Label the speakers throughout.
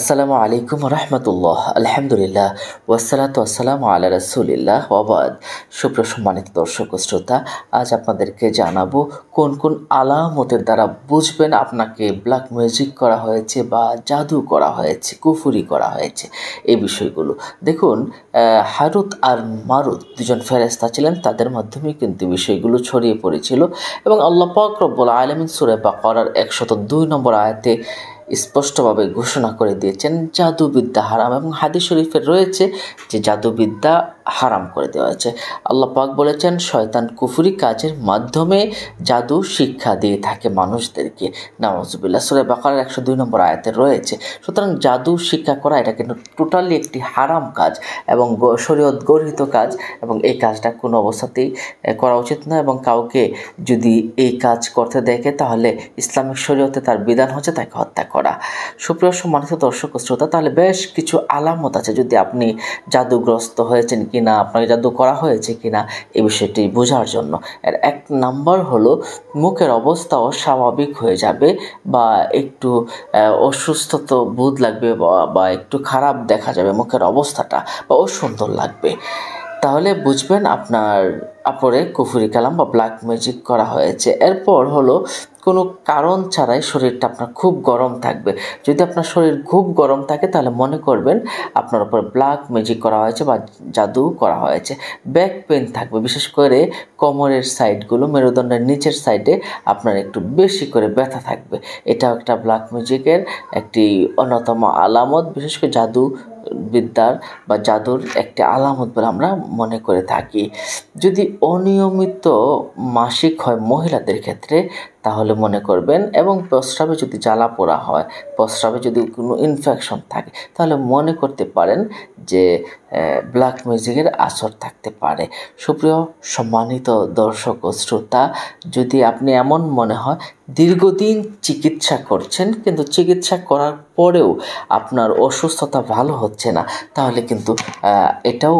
Speaker 1: আসসালামু আলাইকুম রহমতুল্লাহ আলহামদুলিল্লাহ ওয়াসালাত আসসালামু আল্লাহ রসুলিল্লাহ ওবাদ সুপ্রসম্মানিত দর্শক শ্রোতা আজ আপনাদেরকে জানাবো কোন কোন আলামতের দ্বারা বুঝবেন আপনাকে ব্ল্যাক মিউজিক করা হয়েছে বা জাদু করা হয়েছে কুফুরি করা হয়েছে এই বিষয়গুলো দেখুন হারুত আর মারুত দুজন ফেরেস্তা ছিলেন তাদের মাধ্যমে কিন্তু বিষয়গুলো ছড়িয়ে পড়েছিল এবং আল্লাহ পাক আলমিন সুরে বা করার একশত দুই নম্বর আয়াতে স্পষ্টভাবে ঘোষণা করে দিয়েছেন জাদুবিদ্যা হারাম এবং হাদিস শরীফে রয়েছে যে জাদুবিদ্যা হারাম করে দেওয়া হয়েছে আল্লাহ পাক বলেছেন শয়তান কুফুরি কাজের মাধ্যমে জাদু শিক্ষা দিয়ে থাকে মানুষদেরকে নামাজুবিল্লা সুরে বাকার একশো দুই নম্বর আয়াতে রয়েছে সুতরাং জাদু শিক্ষা করা এটা কিন্তু টোটালি একটি হারাম কাজ এবং শরীয়ত গর্হিত কাজ এবং এই কাজটা কোনো অবস্থাতেই করা উচিত না এবং কাউকে যদি এই কাজ করতে দেখে তাহলে ইসলামিক শরীয়তে তার বিধান হচ্ছে তাকে হত্যা করে করা সুপ্রিয় সম্মানিত দর্শক শ্রোতা তাহলে বেশ কিছু আলামত আছে যদি আপনি জাদুগ্রস্ত হয়েছেন কি না আপনাকে জাদু করা হয়েছে কি না এই বিষয়টি বোঝার জন্য এর এক নাম্বার হলো মুখের অবস্থাও স্বাভাবিক হয়ে যাবে বা একটু তো বোধ লাগবে বা একটু খারাপ দেখা যাবে মুখের অবস্থাটা বা অসুন্দর লাগবে তাহলে বুঝবেন আপনার আপরে কুফুরি কালাম বা ব্ল্যাক ম্যাজিক করা হয়েছে এরপর হলো কোনো কারণ ছাড়াই শরীরটা আপনার খুব গরম থাকবে যদি আপনার শরীর খুব গরম থাকে তাহলে মনে করবেন আপনার উপর ব্ল্যাক ম্যাজিক করা হয়েছে বা জাদু করা হয়েছে ব্যাক পেন থাকবে বিশেষ করে কোমরের সাইডগুলো মেরুদণ্ডের নিচের সাইডে আপনার একটু বেশি করে ব্যথা থাকবে এটাও একটা ব্ল্যাক ম্যাজিকের একটি অন্যতম আলামত বিশেষ করে জাদু বিদ্যার বা জাদুর একটি আলামত বলে আমরা মনে করে থাকি যদি অনিয়মিত মাসিক হয় মহিলাদের ক্ষেত্রে তাহলে মনে করবেন এবং প্রস্রাবে যদি জ্বালা পোড়া হয় প্রস্রাবে যদি কোনো ইনফেকশন থাকে তাহলে মনে করতে পারেন যে ব্ল্যাক মিউজিকের আসর থাকতে পারে সুপ্রিয় সম্মানিত দর্শক ও শ্রোতা যদি আপনি এমন মনে হয় দীর্ঘদিন চিকিৎসা করছেন কিন্তু চিকিৎসা করার পরেও আপনার অসুস্থতা ভালো হচ্ছে না তাহলে কিন্তু এটাও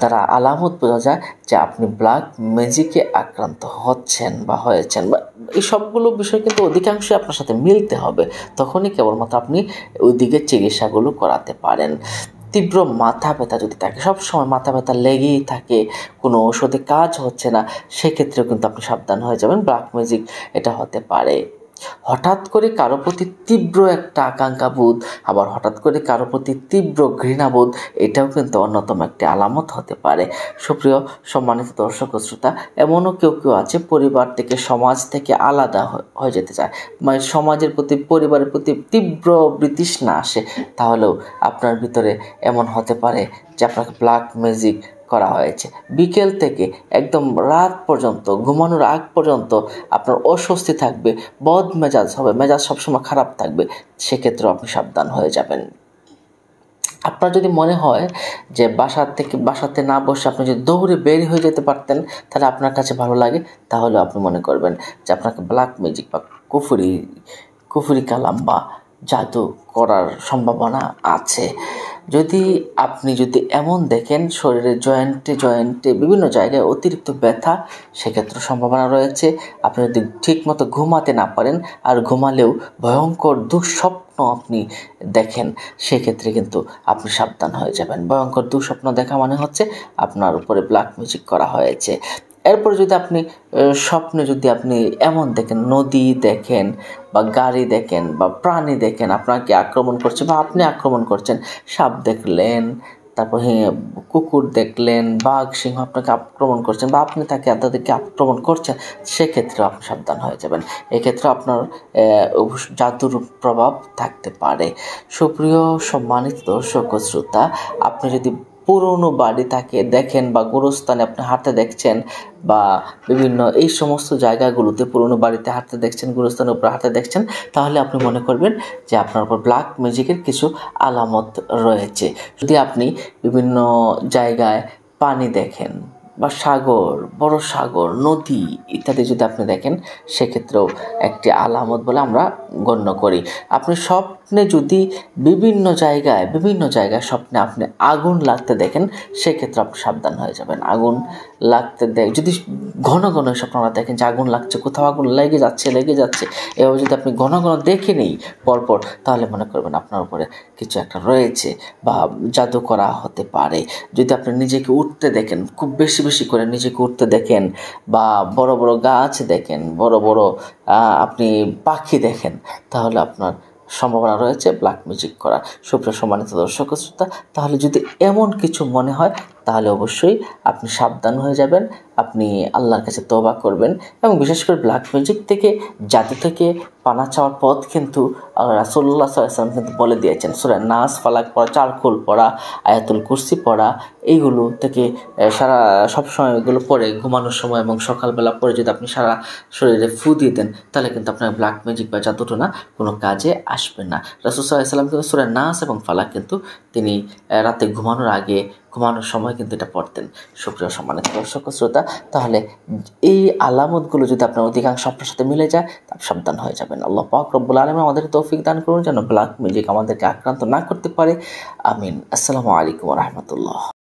Speaker 1: দ্বারা আলামত বোঝা যায় যে আপনি ব্ল্যাক ম্যাজিকে আক্রান্ত হচ্ছেন বা হয়েছেন বা এই সবগুলো বিষয় কিন্তু অধিকাংশই আপনার সাথে মিলতে হবে তখনই কেবলমাত্র আপনি ওই দিকের চিকিৎসাগুলো করাতে পারেন তীব্র মাথা ব্যথা যদি থাকে সবসময় মাথা ব্যথা লেগেই থাকে কোনো ওষুধে কাজ হচ্ছে না সেক্ষেত্রেও কিন্তু আপনি সাবধান হয়ে যাবেন ব্ল্যাক ম্যাজিক এটা হতে পারে হঠাৎ করে কারো প্রতি তীব্র একটা আকাঙ্ক্ষা বোধ আবার হঠাৎ করে কারো প্রতি তীব্র ঘৃণাবোধ এটাও কিন্তু অন্যতম একটি আলামত হতে পারে সুপ্রিয় সম্মানিত দর্শক শ্রোতা এমনও কেউ কেউ আছে পরিবার থেকে সমাজ থেকে আলাদা হয়ে যেতে চায় মানে সমাজের প্রতি পরিবারের প্রতি তীব্র না আসে তাহলেও আপনার ভিতরে এমন হতে পারে যে আপনাকে ব্ল্যাক ম্যাজিক করা হয়েছে বিকেল থেকে একদম রাত পর্যন্ত ঘুমানোর আগ পর্যন্ত আপনার অস্বস্তি থাকবে বদ মেজাজ হবে মেজাজ সবসময় খারাপ থাকবে সেক্ষেত্রেও আপনি সাবধান হয়ে যাবেন আপনার যদি মনে হয় যে বাসার থেকে বাসাতে না বসে আপনি যদি দৌড়ে বেরিয়ে হয়ে যেতে পারতেন তাহলে আপনার কাছে ভালো লাগে তাহলে আপনি মনে করবেন যে আপনাকে ব্ল্যাক ম্যাজিক বা কুফুরি কুফুরি কালাম বা জাদু করার সম্ভাবনা আছে যদি আপনি যদি এমন দেখেন শরীরে জয়েন্টে জয়েন্টে বিভিন্ন জায়গায় অতিরিক্ত ব্যথা সেক্ষেত্রে সম্ভাবনা রয়েছে আপনি যদি ঠিকমতো ঘুমাতে না পারেন আর ঘুমালেও ভয়ঙ্কর দুঃস্বপ্ন আপনি দেখেন সেক্ষেত্রে কিন্তু আপনি সাবধান হয়ে যাবেন ভয়ঙ্কর দুঃস্বপ্ন দেখা মানে হচ্ছে আপনার উপরে ব্ল্যাক মিউজিক করা হয়েছে এরপরে যদি আপনি স্বপ্নে যদি আপনি এমন দেখেন নদী দেখেন বা গাড়ি দেখেন বা প্রাণী দেখেন আপনাকে আক্রমণ করছে বা আপনি আক্রমণ করছেন সাপ দেখলেন তারপর কুকুর দেখলেন বাঘ সিংহ আপনাকে আক্রমণ করছেন বা আপনি তাকে তাদেরকে আক্রমণ করছেন সেক্ষেত্রেও আপনি সাবধান হয়ে যাবেন এক্ষেত্রে আপনার জাদুর প্রভাব থাকতে পারে সুপ্রিয় সম্মানিত দর্শক শ্রোতা আপনি যদি পুরনো বাড়ি থাকে দেখেন বা গোরস্থানে আপনি হাঁটতে দেখছেন বা বিভিন্ন এই সমস্ত জায়গাগুলোতে পুরনো বাড়িতে হাঁটতে দেখছেন গুরুস্থানের উপর হাঁটতে দেখছেন তাহলে আপনি মনে করবেন যে আপনার উপর ব্ল্যাক ম্যাজিকের কিছু আলামত রয়েছে যদি আপনি বিভিন্ন জায়গায় পানি দেখেন বা সাগর বড় সাগর নদী ইত্যাদি যদি আপনি দেখেন সেক্ষেত্রেও একটি আলামত বলে আমরা গণ্য করি আপনি সব আপনি যদি বিভিন্ন জায়গায় বিভিন্ন জায়গায় স্বপ্নে আপনি আগুন লাগতে দেখেন সেক্ষেত্রে আপনি সাবধান হয়ে যাবেন আগুন লাগতে দেখ যদি ঘন ঘন স্বপ্ন আমরা দেখেন যে আগুন লাগছে কোথাও আগুন লেগে যাচ্ছে লেগে যাচ্ছে এভাবে যদি আপনি ঘন ঘন দেখে নেই পরপর তাহলে মনে করবেন আপনার উপরে কিছু একটা রয়েছে বা জাদু করা হতে পারে যদি আপনি নিজেকে উঠতে দেখেন খুব বেশি বেশি করে নিজেকে উঠতে দেখেন বা বড় বড় গাছ দেখেন বড় বড় আপনি পাখি দেখেন তাহলে আপনার সম্ভাবনা রয়েছে ব্ল্যাক মিউজিক করার সুপ্রিয় সম্মানিত দর্শক শ্রোতা তাহলে যদি এমন কিছু মনে হয় তাহলে অবশ্যই আপনি সাবধান হয়ে যাবেন আপনি আল্লাহর কাছে তবা করবেন এবং বিশেষ করে ব্ল্যাক মিউজিক থেকে জাদু থেকে পানা চাওয়ার পথ কিন্তু রাসুল্লাহ সাল্লাম কিন্তু বলে দিয়েছেন সুরে নাস ফালাক পড়া চারকোল পড়া আয়াতুল কুরসি পড়া এইগুলো থেকে সারা সবসময় এগুলো পরে ঘুমানোর সময় এবং সকালবেলা পরে যদি আপনি সারা শরীরে ফু দিয়ে দেন তাহলে কিন্তু আপনার ব্ল্যাক মিউজিক বা না কোনো কাজে আসবে না রাসুল সাল্লাহ সাল্লাম কিন্তু সুরে নাস এবং ফালাক কিন্তু তিনি রাতে ঘুমানোর আগে ঘুমানোর সময় কিন্তু এটা পড়তেন সুপ্রিয় সম্মানিত দর্শক শ্রোতা তাহলে এই আলামতগুলো যদি আপনার অধিকাংশ আপনার সাথে মিলে যায় তা সাবধান হয়ে যাবেন আল্লাহ পাক রব্বুল আলম আমাদের তৌফিক দান করুন যেন ব্ল্যাক মিউজিক আমাদেরকে আক্রান্ত না করতে পারে আমিন আসসালামু আলাইকুম রহমতুল্লাহ